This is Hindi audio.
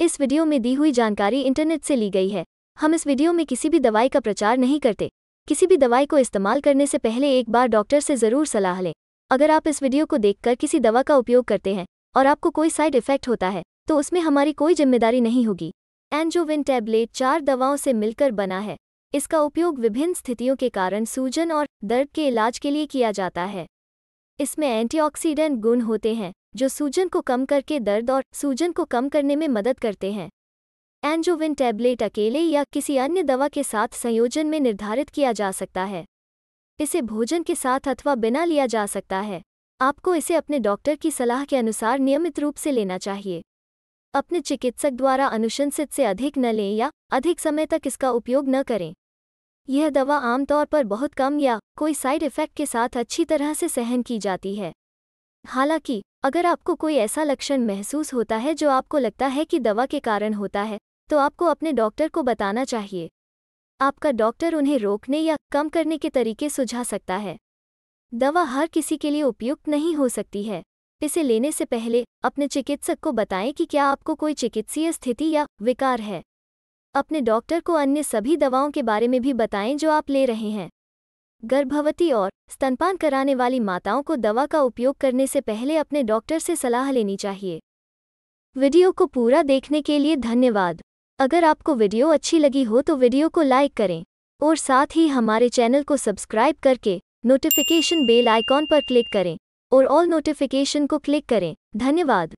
इस वीडियो में दी हुई जानकारी इंटरनेट से ली गई है हम इस वीडियो में किसी भी दवाई का प्रचार नहीं करते किसी भी दवाई को इस्तेमाल करने से पहले एक बार डॉक्टर से ज़रूर सलाह लें अगर आप इस वीडियो को देखकर किसी दवा का उपयोग करते हैं और आपको कोई साइड इफेक्ट होता है तो उसमें हमारी कोई जिम्मेदारी नहीं होगी एंजोविन टैबलेट चार दवाओं से मिलकर बना है इसका उपयोग विभिन्न स्थितियों के कारण सूजन और दर्द के इलाज के लिए किया जाता है इसमें एंटीऑक्सीडेंट गुण होते हैं जो सूजन को कम करके दर्द और सूजन को कम करने में मदद करते हैं एंजोविन टैबलेट अकेले या किसी अन्य दवा के साथ संयोजन में निर्धारित किया जा सकता है इसे भोजन के साथ अथवा बिना लिया जा सकता है आपको इसे अपने डॉक्टर की सलाह के अनुसार नियमित रूप से लेना चाहिए अपने चिकित्सक द्वारा अनुशंसित से अधिक न लें या अधिक समय तक इसका उपयोग न करें यह दवा आमतौर पर बहुत कम या कोई साइड इफ़ेक्ट के साथ अच्छी तरह से सहन की जाती है हालांकि अगर आपको कोई ऐसा लक्षण महसूस होता है जो आपको लगता है कि दवा के कारण होता है तो आपको अपने डॉक्टर को बताना चाहिए आपका डॉक्टर उन्हें रोकने या कम करने के तरीके सुझा सकता है दवा हर किसी के लिए उपयुक्त नहीं हो सकती है इसे लेने से पहले अपने चिकित्सक को बताएं कि क्या आपको कोई चिकित्सीय स्थिति या विकार है अपने डॉक्टर को अन्य सभी दवाओं के बारे में भी बताएं जो आप ले रहे हैं गर्भवती और स्तनपान कराने वाली माताओं को दवा का उपयोग करने से पहले अपने डॉक्टर से सलाह लेनी चाहिए वीडियो को पूरा देखने के लिए धन्यवाद अगर आपको वीडियो अच्छी लगी हो तो वीडियो को लाइक करें और साथ ही हमारे चैनल को सब्सक्राइब करके नोटिफिकेशन बेल आइकॉन पर क्लिक करें और ऑल नोटिफिकेशन को क्लिक करें धन्यवाद